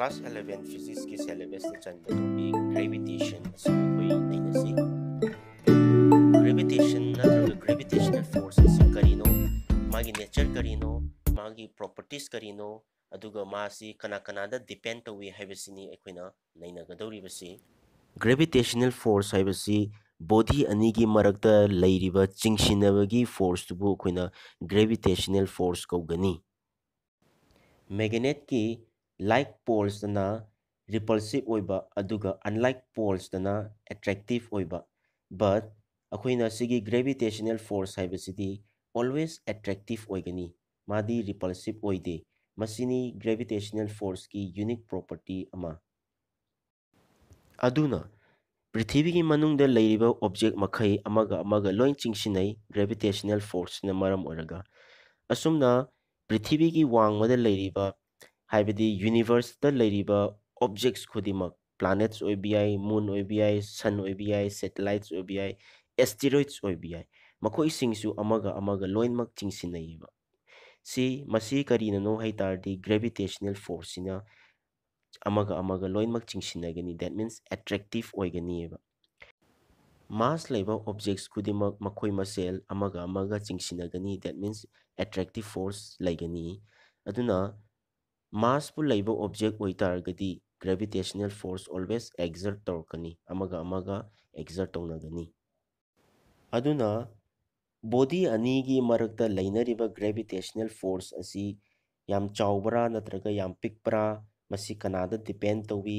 Class 11 physics के syllabus में चल रही ग्रेविटेशन कोई ग्रेविटेशन नत्र करीनो मागी नेचर करीनो मागी प्रॉपर्टीज करीनो मासी कना कना डिपेंड टो वे हैबसिनी अखोइना नैनगदौरिबसी ग्रेविटेशनल फोर्स हैबसी बॉडी अनी की मरक्त लेरिब चिंगसिनबगी फोर्स तुबु ग्रेविटेशनल फोर्स कौगनी मैग्नेट की ꯂꯥꯏꯛ ꯄꯣꯜꯁꯇꯅ ꯔꯤꯄꯜꯁꯤꯞ ꯑꯣꯏꯕ ꯑꯗꯨꯒ ꯑꯟꯂꯥꯏꯛ ꯄꯣꯜꯁꯇꯅ ꯑꯦꯇ꯭ꯔꯦꯛꯇꯤꯞ ꯑꯣꯏꯕ ꯕꯠ ꯑꯩꯈꯣꯏꯅ ꯁꯤꯒꯤ ꯒ꯭ꯔꯦꯕꯤꯇꯦꯁꯅꯦꯜ ꯐꯣꯔꯁ ꯍꯥꯏꯕꯁꯤꯗꯤ ꯑꯣꯜꯋꯦꯁ ꯑꯦꯇ꯭ꯔꯦꯛꯇꯤꯞ ꯑꯣꯏꯒꯅꯤ ꯃꯥꯗꯤ ꯔꯤꯄꯜꯁꯤꯞ ꯑꯣꯏꯗꯦ ꯃꯁꯤꯅꯤ ꯒ꯭ꯔꯦꯕꯤꯇꯦꯁꯅꯦꯜ ꯐꯣꯔꯁꯀꯤ ꯌꯨꯅꯤꯛ ꯄ꯭ꯔꯣꯄꯔꯇꯤ ꯑꯃ ꯑꯗꯨꯅ ꯄ꯭ꯔꯤꯊꯤꯕꯤꯒꯤ ꯃꯅꯨꯡꯗ ꯂꯩꯔꯤꯕ ꯑꯣꯕꯖꯦꯛ ꯃꯈꯩ ꯑꯃꯒ ꯑꯃꯒ ꯂꯣꯏ ꯆꯤꯡꯁꯤꯟꯅꯩ ꯒ꯭ꯔꯦꯕꯤꯇꯦꯁꯅꯦꯜ ꯐꯣꯔꯁꯁꯤꯅ ꯃꯔꯝ ꯑꯣꯏꯔꯒ ꯑꯁꯨꯝꯅ ꯄ꯭ꯔꯤꯊꯤꯕꯤꯒꯤ ꯋꯥꯡꯃꯗ ꯂꯩꯔꯤꯕ ꯍꯥꯏꯕꯗꯤ ꯌꯨꯅꯤꯕꯔꯁꯇ ꯂꯩꯔꯤꯕ ꯑꯣꯕꯖꯦꯛꯁꯈꯨꯗꯤꯡꯃꯛ ꯄ꯭ꯂꯥꯅꯦꯠꯁ ꯑꯣꯏꯕ ꯌꯥꯏ ꯃꯨꯟ ꯑꯣꯏꯕ ꯌꯥꯏ ꯁꯟ ꯑꯣꯏꯕ ꯌꯥꯏ ꯁꯦꯇꯦꯂꯥꯏꯠꯁ ꯑꯣꯏꯕ ꯌꯥꯏ ꯑꯦꯁꯇꯤꯔꯣꯏꯗꯁ ꯑꯣꯏꯕ ꯌꯥꯏ ꯃꯈꯣꯏꯁꯤꯡꯁꯨ ꯑꯃꯒ ꯑꯃꯒ ꯂꯣꯏꯅꯃꯛ ꯆꯤꯡꯁꯤꯟꯅꯩꯌꯦꯕ ꯁꯤ ꯃꯁꯤ ꯀꯔꯤꯅꯅꯣ ꯍꯥꯏ ꯇꯥꯔꯗꯤ ꯒ꯭ꯔꯦꯕꯤꯇꯦꯁꯅꯦꯜ ꯐꯣꯔꯁꯁꯤꯅ ꯑꯃꯒ ꯑꯃꯒ ꯂꯣꯏꯅꯃꯛ ꯆꯤꯡꯁꯤꯟꯅꯒꯅꯤ ꯗꯦꯠ ꯃꯤꯟꯁ ꯑꯦꯇ꯭ꯔꯦꯛꯇꯤꯞ ꯑꯣꯏꯒꯅꯤꯕ ꯃꯥꯁ ꯂꯩꯕ ꯑꯣꯕꯖꯦꯛꯁ ꯈꯨꯗꯤꯡꯃꯛ ꯃꯈꯣꯏ ꯃꯁꯦꯜ ꯑꯃꯒ ꯑꯃꯒ ꯆꯤꯡꯁꯤꯟꯅꯒꯅꯤ ꯗꯦꯠ ꯃꯤꯟꯁ ꯑꯦꯇ꯭ꯔꯦꯛꯇꯤꯞ ꯐꯣꯔꯁ ꯂꯩꯒꯅꯤ ꯑꯗꯨꯅ ꯃꯥꯁꯄꯨ ꯂꯩꯕ ꯑꯣꯕꯖꯦꯛ ꯑꯣꯏꯇꯥꯔꯒꯗꯤ ꯒ꯭ꯔꯦꯕꯤꯇꯦꯁꯅꯦꯜ ꯐꯣꯔꯁ ꯑꯣꯜꯋꯦꯁ ꯑꯦꯛꯖꯔꯠ ꯇꯧꯔꯛꯀꯅꯤ ꯑꯃꯒ ꯑꯃꯒ ꯑꯦꯛꯖꯔꯠ ꯇꯧꯅꯒꯅꯤ ꯑꯗꯨꯅ ꯕꯣꯗꯤ ꯑꯅꯤꯒꯤ ꯃꯔꯛꯇ ꯂꯩꯅꯔꯤꯕ ꯒ꯭ꯔꯦꯕꯤꯇꯦꯁꯅꯦꯜ ꯐꯣꯔꯁ ꯑꯁꯤ ꯌꯥꯝ ꯆꯥꯎꯕ꯭ꯔꯥ ꯅꯠꯇ꯭ꯔꯒ ꯌꯥꯝ ꯄꯤꯛꯄ꯭ꯔꯥ ꯃꯁꯤ ꯀꯅꯥꯗ ꯗꯤꯄꯦꯟ ꯇꯧꯏ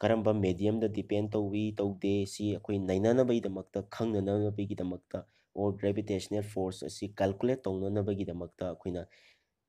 ꯀꯔꯝꯕ ꯃꯦꯗꯤꯌꯝꯗ ꯗꯤꯄꯦꯟ ꯇꯧꯏ ꯇꯧꯗꯦ ꯁꯤ ꯑꯩꯈꯣꯏ ꯅꯩꯅꯅꯕꯒꯤꯗꯃꯛꯇ ꯈꯪꯅꯅꯕꯒꯤꯗꯃꯛꯇ ꯑꯣꯔ ꯒ꯭ꯔꯦꯕꯤꯇꯦꯁꯅꯦꯜ ꯐꯣꯔꯁ ꯑꯁꯤ ꯀꯜꯀꯨꯂꯦꯠ ꯇꯧꯅꯅꯕꯒꯤꯗꯃꯛꯇ ꯑꯩꯈꯣꯏꯅ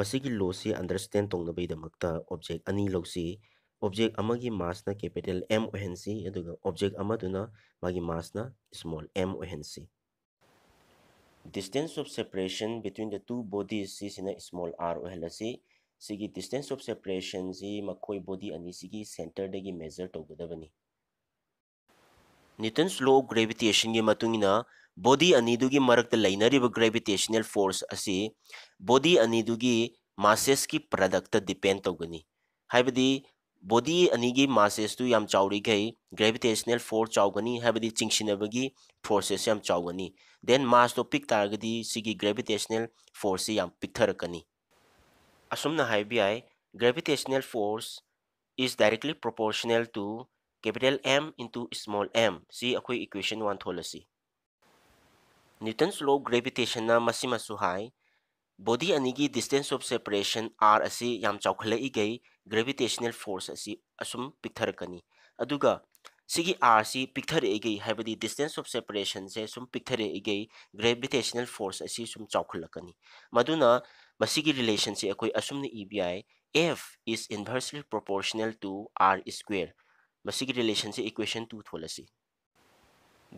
मसीगी लो से अंडरस्टें तौनाबदम ऑब्जेक्ट अनी लौसी ऑब्जेक्ट अमगी मासना कैपिटल एम ओहेंसी मासना स्मॉल एम ओहेंसी distance of separation between the two body small r ओहेलसी डिस्टेंस ऑफ सेपरेशन से बॉडी अनी सेंटर दे मेजर तौदबनी नितन स्लो ग्रेविटेशन की ꯕꯣꯗꯤ ꯑꯅꯤꯗꯨꯒꯤ ꯃꯔꯛꯇ ꯂꯩꯅꯔꯤꯕ ꯒ꯭ꯔꯦꯚꯤꯇꯦꯁꯅꯦꯜ ꯐꯣꯔꯁ ꯑꯁꯤ ꯕꯣꯗꯤ ꯑꯅꯤꯗꯨꯒꯤ ꯃꯥꯁꯦꯁꯀꯤ ꯄ꯭ꯔꯗꯛꯇ ꯗꯤꯄꯦꯟ ꯇꯧꯒꯅꯤ ꯍꯥꯏꯕꯗꯤ ꯕꯣꯗꯤ ꯑꯅꯤꯒꯤ ꯃꯥꯁꯦꯁꯇꯨ ꯌꯥꯝ ꯆꯥꯎꯔꯤꯈꯩ ꯒ꯭ꯔꯦꯚꯤꯇꯦꯁꯅꯦꯜ ꯐꯣꯔꯁ ꯆꯥꯎꯒꯅꯤ ꯍꯥꯏꯕꯗꯤ ꯆꯤꯡꯁꯤꯟꯅꯕꯒꯤ ꯐꯣꯔꯁꯦꯁ ꯌꯥꯝ ꯆꯥꯎꯒꯅꯤ ꯗꯦꯟ ꯃꯥꯁꯇꯣ ꯄꯤꯛ ꯇꯥꯔꯒꯗꯤ ꯁꯤꯒꯤ ꯒ꯭ꯔꯦꯚꯤꯇꯦꯁꯅꯦꯜ ꯐꯣꯔꯁꯁꯤ ꯌꯥꯝ ꯄꯤꯛꯊꯔꯛꯀꯅꯤ ꯑꯁꯨꯝꯅ ꯍꯥꯏꯕ ꯌꯥꯏ gravitational force is directly proportional to capital M into small m. See, a equation one tholosi. Newton's law gravitation मसी मसु हाई बॉडी अनी डिस्टेंस ऑफ सेपरेशन आर असी याम चौखलईगई ग्रेविटेशनल फोर्स असी असुम पिक्थरकनी आर से पिक्थरईगई हैबदी डिस्टेंस ऑफ सेपरेशन से सुम पिक्थरईगई ग्रेविटेशनल फोर्स असी चौखलकनी मदुना रिलेशन से अखोई असुम ईबीआई F is inversely proportional to r square मसीगी रिलेशन से इक्वेशन टू थोलसी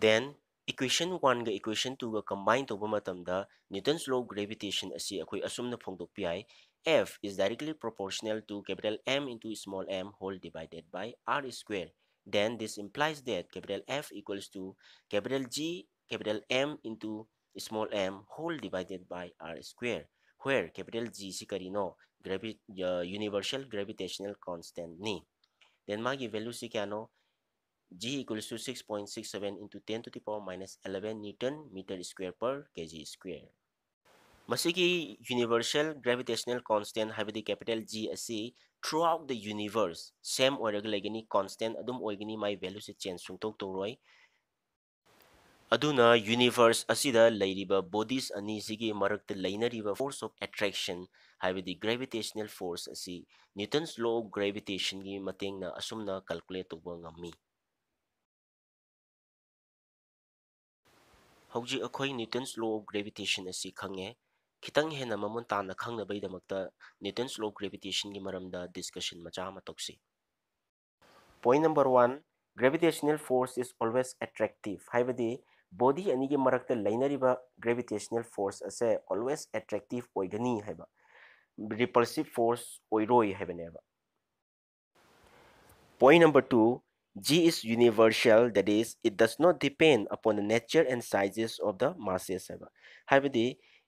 देन ꯏꯀ꯭ꯋꯦꯁꯟ 1ꯒ ꯏꯀ꯭ꯋꯦꯁꯟ 2ꯒ ꯀꯝꯕꯥꯏꯟ ꯇꯧꯕ ꯃꯇꯝꯗ ꯅꯤꯎꯇꯟꯁ ꯂꯣ ꯑꯣꯐ ꯒ꯭ꯔꯦꯚꯤꯇꯦꯁꯟ ꯑꯁꯤ ꯑꯩꯈꯣꯏ ꯑꯁꯨꯝꯅ ꯐꯣꯡꯗꯣꯛꯄ ꯌꯥꯏ F is directly proportional to capital M into small m whole divided by r square then this implies that capital F equals to capital G capital M into small m whole divided by r square where capital G si karino gravi uh, universal gravitational constant ni then magi value si kya no G equals to 6.67 into 10 to the power minus 11 Newton meter square per kg square. Masiki universal gravitational constant have the capital G asi throughout the universe same or oiragani constant adum oigani my value se change to toroi aduna universe asida lairiba bodies ani the marakta lainariba force of attraction have the gravitational force asi Newton's law of gravitation gi mating matengna asumna calculate to bang ami. ꯍꯧꯖꯤꯛ ꯑꯩꯈꯣꯏ ꯅꯤꯎꯇꯟꯁ ꯂꯣ of gravitation ꯑꯁꯤ ꯈꯪꯉꯦ ꯈꯤꯇꯪ ꯍꯦꯟꯅ ꯃꯃꯨꯟ ꯇꯥꯅ ꯈꯪꯅꯕꯒꯤꯗꯃꯛꯇ ꯅꯤꯎꯇꯟꯁ ꯂꯣ of ꯒ꯭ꯔꯦꯚꯤꯇꯦꯁꯟꯒꯤ ꯃꯔꯝꯗ ꯗꯤꯁꯀꯁꯟ ꯃꯆꯥ ꯑꯃ ꯇꯧꯁꯤ point number one gravitational force is always attractive ꯍꯥꯏꯕꯗꯤ ꯕꯣꯗꯤ ꯑꯅꯤꯒꯤ ꯃꯔꯛꯇ ꯂꯩꯅꯔꯤꯕ ꯒ꯭ꯔꯦꯚꯤꯇꯦꯁꯅꯦꯜ ꯐꯣꯔꯁ ꯑꯁꯦ ꯑꯣꯜꯋꯦꯁ ꯑꯦꯇ꯭ꯔꯦꯛꯇꯤꯞ ꯑꯣꯏꯒꯅꯤ ꯍꯥꯏꯕ ꯔꯤꯄꯜꯁꯤꯞ ꯐꯣꯔꯁ ꯑꯣꯏꯔꯣꯏ ꯍꯥꯏꯕꯅꯦꯕ point number two G is universal, that is, it does not depend upon the nature and sizes of the masses ꯍꯥꯏꯕ ꯍꯥꯏꯕꯗꯤ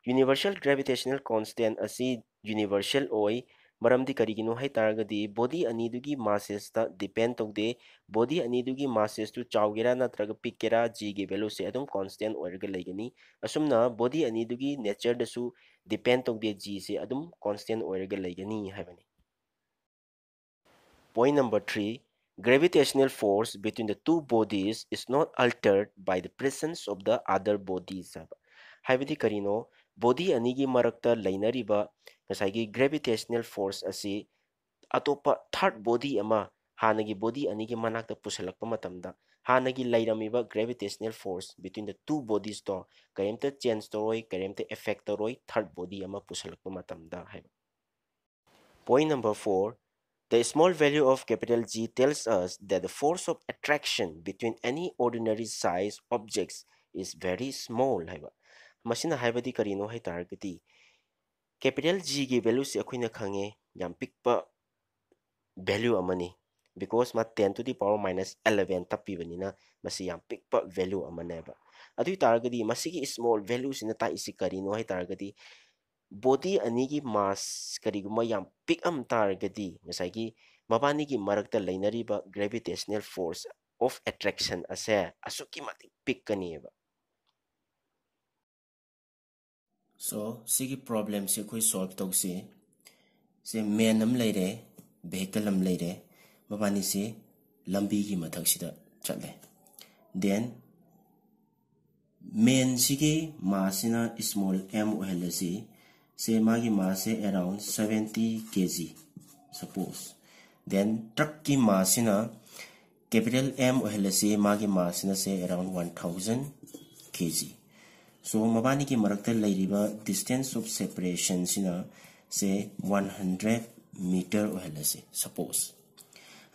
ꯌꯨꯅꯤꯚꯔꯁꯦꯜ ꯒ꯭ꯔꯦꯚꯤꯇꯦꯁꯅꯦꯜ ꯀꯣꯟꯁꯇꯦꯟ ꯑꯁꯤ ꯌꯨꯅꯤꯚꯔꯁꯦꯜ ꯑꯣꯏ ꯃꯔꯝꯗꯤ ꯀꯔꯤꯒꯤꯅꯣ ꯍꯥꯏꯇꯥꯔꯒꯗꯤ ꯕꯣꯗꯤ ꯑꯅꯤꯗꯨꯒꯤ ꯃꯥꯁꯦꯁꯇ ꯗꯤꯄꯦꯟ ꯇꯧꯗꯦ ꯕꯣꯗꯤ ꯑꯅꯤꯗꯨꯒꯤ ꯃꯥꯁꯦꯁꯇꯨ ꯆꯥꯎꯒꯦꯔꯥ ꯅꯠꯇ꯭ꯔꯒ ꯄꯤꯛꯀꯦꯔꯥ ꯖꯤꯒꯤ ꯚꯦꯂꯨꯁꯦ ꯑꯗꯨꯝ ꯀꯣꯟꯁꯇꯦꯟ ꯑꯣꯏꯔꯒ ꯂꯩꯒꯅꯤ ꯑꯁꯨꯝꯅ ꯕꯣꯗꯤ ꯑꯅꯤꯗꯨꯒꯤ ꯅꯦꯆꯔꯗꯁꯨ ꯗꯤꯄꯦꯟ ꯇꯧꯗꯦ ꯖꯤꯁꯦ ꯑꯗꯨꯝ ꯀꯣꯟꯁꯇꯦꯟ ꯑꯣꯏꯔꯒ ꯂꯩꯒꯅꯤ ꯍꯥꯏꯕꯅꯤ point number three Gravitational force between the two bodies is not altered by the presence of the other bodies. ꯍꯥꯏꯕꯗꯤ ꯀꯔꯤꯅꯣ ꯕꯣꯗꯤ ꯑꯅꯤꯒꯤ ꯃꯔꯛꯇ ꯂꯩꯅꯔꯤꯕ ꯉꯁꯥꯏꯒꯤ ꯒ꯭ꯔꯦꯚꯤꯇꯦꯁꯅꯦꯜ ꯐꯣꯔꯁ ꯑꯁꯤ ꯑꯇꯣꯞꯄ ꯊꯥꯔꯠ ꯕꯣꯗꯤ ꯑꯃ ꯍꯥꯟꯅꯒꯤ ꯕꯣꯗꯤ ꯑꯅꯤꯒꯤ ꯃꯅꯥꯛꯇ ꯄꯨꯁꯜꯂꯛꯄ ꯃꯇꯝꯗ ꯍꯥꯟꯅꯒꯤ ꯂꯩꯔꯝꯃꯤꯕ gravitational force between the two ꯕꯣꯗꯤꯁꯇꯣ ꯀꯔꯤꯝꯇ ꯆꯦꯟꯖ ꯇꯧꯔꯣꯏ ꯀꯔꯤꯝꯇ ꯑꯦꯐꯦꯛ ꯇꯧꯔꯣꯏ ꯊꯥꯔꯠ ꯕꯣꯗꯤ ꯑꯃ ꯄꯨꯁꯜꯂꯛꯄ ꯃꯇꯝꯗ ꯍꯥꯏꯕ point number four The small value of capital G tells us that the force of attraction between any ordinary size objects is very small haiba machine haibadi karino hai targeti capital G ge value se akhuina khange yam pikpa value amani because ma 10 to the power minus 11 tapi banina masi yam pikpa value amane ba adui targeti masi gi small value sina ta isi karino hai targeti body ꯑꯅꯤꯒꯤ mass ꯀꯔꯤꯒꯨꯝꯕ ꯌꯥꯝ ꯄꯤꯛꯑꯝ ꯇꯥꯔꯒꯗꯤ ꯉꯁꯥꯏꯒꯤ ꯃꯕꯥꯅꯤꯒꯤ ꯃꯔꯛꯇ ꯂꯩꯅꯔꯤꯕ gravitational force of attraction ꯑꯁꯦ ꯑꯁꯨꯛꯀꯤ ꯃꯇꯤꯛ ꯄꯤꯛꯀꯅꯤꯕ ꯁꯣ ꯁꯤꯒꯤ ꯄ꯭ꯔꯣꯕ꯭ꯂꯦꯝꯁꯦ ꯑꯩꯈꯣꯏ ꯁꯣꯜꯕ ꯇꯧꯁꯤ ꯁꯦ ꯃꯦꯟ ꯑꯃ ꯂꯩꯔꯦ ꯚꯦꯍꯤꯀꯜ ꯑꯃ ꯂꯩꯔꯦ ꯃꯕꯥꯅꯤꯁꯤ ꯂꯝꯕꯤꯒꯤ ꯃꯊꯛꯁꯤꯗ ꯆꯠꯂꯦ ꯗꯦꯟ ꯃꯦꯟꯁꯤꯒꯤ ꯃꯥꯁꯤꯅ ꯏꯁꯃꯣꯜ ꯑꯦꯝ ꯑꯣꯏꯍꯜꯂꯁꯤ say magi mass around 70 kg suppose then truck ki mass na capital m ohla se magi mass na say around 1000 kg so mabani ki marakta lairiba distance of separation sina say 100 meter ohla say suppose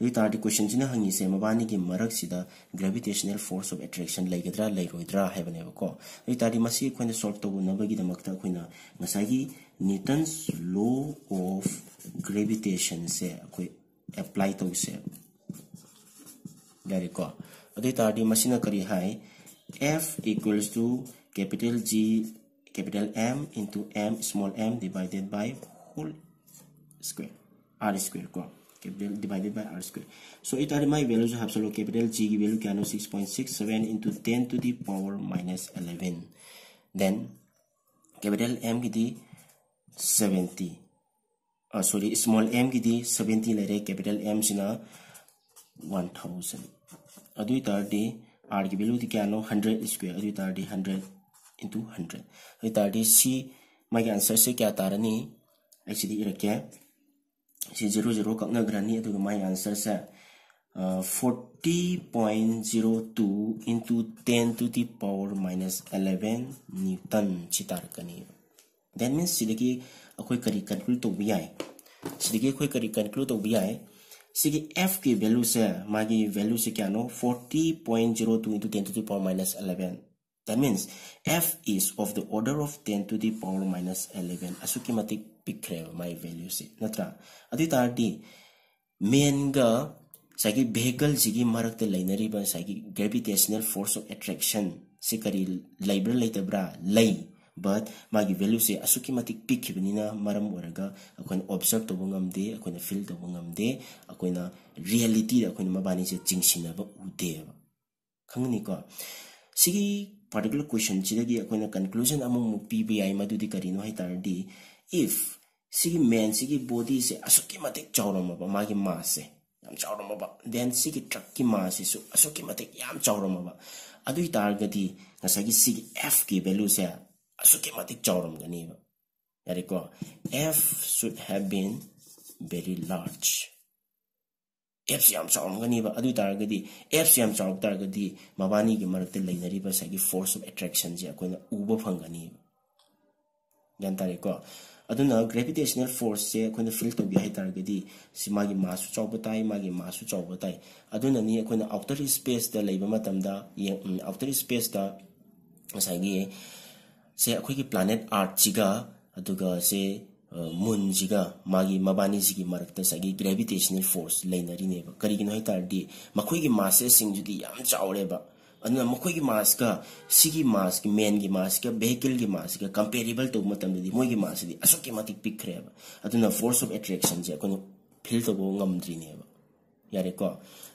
इ तारदी question सिना हंगी से मबानी की मरक सिदा gravitational force of attraction लेगद्रा लेरोइद्रा हैबनेबको इ तारदी मसी अखोइन सॉल्व तबु नबगी दमकता अखोइन नसागी न्यूटन्स लॉ ऑफ ग्रेविटेशन से अखोइ अप्लाई तौसे यारेको अदे तारदी मसीना करी हाय F equals to capital G capital M into M small m divided by whole square r square ko capital divided by r square so it are my values have solo capital g की value क्या नो 6.67 into 10 to the power minus 11 then capital m की थी 70 uh, sorry small m की थी 70 ले रहे capital m सिना 1000 अदु इतार्टी r की value थी क्या नो 100 square अदु इतार्टी 100 into 100 अदु इतार्टी c my answer से क्या तारनी actually रखे ꯁꯤ ꯖꯦꯔꯣ ꯖꯦꯔꯣ ꯀꯛꯅꯈ꯭ꯔꯅꯤ ꯑꯗꯨꯒ ꯃꯥꯏ ꯑꯟꯁꯔꯁꯦ forty point zero two into ten to the power minus eleven newton सी तारकनी दैट मीन्स सिदगी अखोई करी कंक्लूड तो भी आए सिदगी अखोई करी कंक्लूड तो भी आए सिगी एफ की वैल्यू से मागी वैल्यू से क्या नो 40.02 into 10 to the power minus 11 that means f is of the order of 10 to the power minus 11 असुकी मतिक बिक्रेव माइ वैल्यू से नत्र अति ताटी मेन ग साइकि वेहिकल से मरक लेनरीब ग्रेविटेशनल फोर्स ऑफ एट्रैक्शन से करी लेबर बट मांग वैल्यू से असु की मतिक पीखिबनी मरम अखोन तब गमदे फील तब गमदे अखोन रियलिटी अखोन मबानी से चिंसिनब उदे खंगनी को सिगी पर्टिकुलर क्वेश्चन सिदगी अखोन कंक्लूजन अमुमु पीबी आई इफ सिगी मेन सिगी बॉडी से असुकी मते चौरों में मागी मास से याम चौरों देन सिगी ट्रक की मास से सु असुकी मते याम चौरों में बा तार गति ना सागी सिगी एफ की वैल्यू से असुकी मते चौरों में गनी बा यारे को F should have been very large F से याम चौरों में गनी बा अदू तार गति एफ से याम चौरों तार गति मावानी के मरते लेनरी बा सागी फोर्स ऑफ एट्रैक्शन जी आ कोई ना ऊबा फंगा नहीं बा जानता ꯑꯗꯨꯅ ꯒ꯭ꯔꯦꯕꯤꯇꯦꯁꯅꯦꯜ ꯐꯣꯔꯁꯁꯦ ꯑꯩꯈꯣꯏꯅ ꯐꯤꯜ ꯇꯧꯒꯦ ꯍꯥꯏ ꯇꯥꯔꯒꯗꯤ ꯁꯤ ꯃꯥꯒꯤ ꯃꯥꯁꯁꯨ ꯆꯥꯎꯕ ꯇꯥꯏ ꯃꯥꯒꯤ ꯃꯥꯁꯁꯨ ꯆꯥꯎꯕ ꯇꯥꯏ ꯑꯗꯨꯅꯅꯤ ꯑꯩꯈꯣꯏꯅ ꯑꯥꯎꯇꯔ ꯏꯁꯄꯦꯁꯇ ꯂꯩꯕ ꯃꯇꯝꯗ ꯑꯥꯎꯇꯔ ꯏꯁꯄꯦꯁꯇ ꯉꯁꯥꯏꯒꯤ ꯁꯦ ꯑꯩꯈꯣꯏꯒꯤ ꯄ꯭ꯂꯥꯅꯦꯠ ꯑꯥꯔꯠꯁꯤꯒ ꯑꯗꯨꯒ ꯁꯦ ꯃꯨꯟꯁꯤꯒ ꯃꯥꯒꯤ ꯃꯕꯥꯅꯤꯁꯤꯒꯤ ꯃꯔꯛꯇ ꯉꯁꯥꯏꯒꯤ ꯒ꯭ꯔꯦꯕꯤꯇꯦꯁꯅꯦꯜ ꯐꯣꯔꯁ ꯂꯩꯅꯔꯤꯅꯦꯕ ꯀꯔꯤꯒꯤꯅꯣ ꯍꯥꯏ ꯇꯥꯔꯗꯤ ꯃꯈꯣꯏꯒꯤ ꯃꯥꯁꯦꯁꯁꯤꯡꯁꯤꯗꯤ ꯌꯥꯝ ꯆꯥꯎꯔꯦꯕ અદુના મખુઈકી માસ્કે સગી માસ્કે મેનગી માસ્કે vehikelગી માસ્કે કમ્પેરીબલ તો મતમદી મોઈકી માસ્કે અસુકિ માતિ પિકખ રેબ અદુના ફોર્સ ઓફ એટ્રેક્શન જે કોઈ ફિલ્ડ બોંગમ જિનિયેબ યારેકો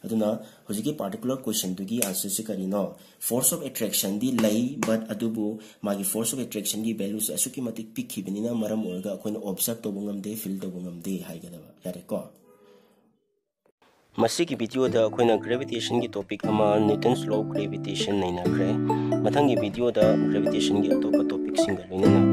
અદુના હુજીકી પાર્ટિક્યુલર ક્વેશ્ચન ટુગી આસસ કરીનો ફોર્સ ઓફ એટ્રેક્શન દિ લાઈ બટ અદુબો માગી ફોર્સ ઓફ એટ્રેક્શનગી વેલ્યુસ અસુકિ માતિ પિકખી બિનીના મરમ ઓરગા કોઈ ઓબ્ઝર્વ તો બોંગમ દે ફિલ્ડ બોંગમ દે હાઈ ગેલાબ યારેકો masi ki video da koi na gravitation ki topic ama newton's law gravitation nai na kre matang ki video da gravitation ki topic na